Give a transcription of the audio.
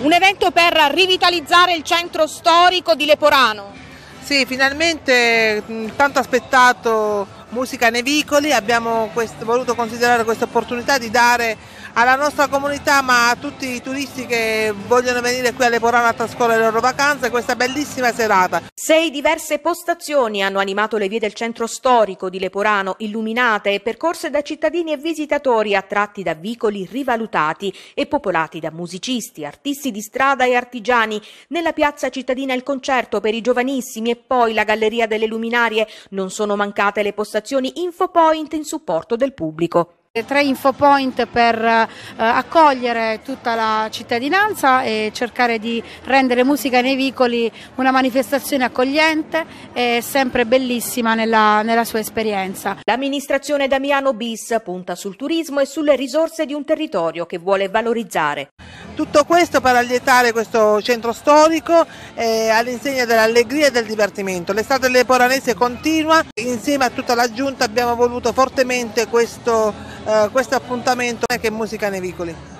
Un evento per rivitalizzare il centro storico di Leporano. Sì, finalmente tanto aspettato Musica nei Vicoli, abbiamo questo, voluto considerare questa opportunità di dare alla nostra comunità ma a tutti i turisti che vogliono venire qui a Leporano a trascorrere le loro vacanze questa bellissima serata. Sei diverse postazioni hanno animato le vie del centro storico di Leporano, illuminate e percorse da cittadini e visitatori attratti da vicoli rivalutati e popolati da musicisti, artisti di strada e artigiani. Nella piazza cittadina il concerto per i giovanissimi e poi la galleria delle luminarie. Non sono mancate le postazioni postazioni InfoPoint in supporto del pubblico tre infopoint per eh, accogliere tutta la cittadinanza e cercare di rendere Musica nei Vicoli una manifestazione accogliente e sempre bellissima nella, nella sua esperienza. L'amministrazione Damiano Bis punta sul turismo e sulle risorse di un territorio che vuole valorizzare. Tutto questo per allietare questo centro storico eh, all'insegna dell'allegria e del divertimento. L'estate leporanese continua, insieme a tutta la giunta abbiamo voluto fortemente questo, eh, questo appuntamento eh, che è Musica Vicoli.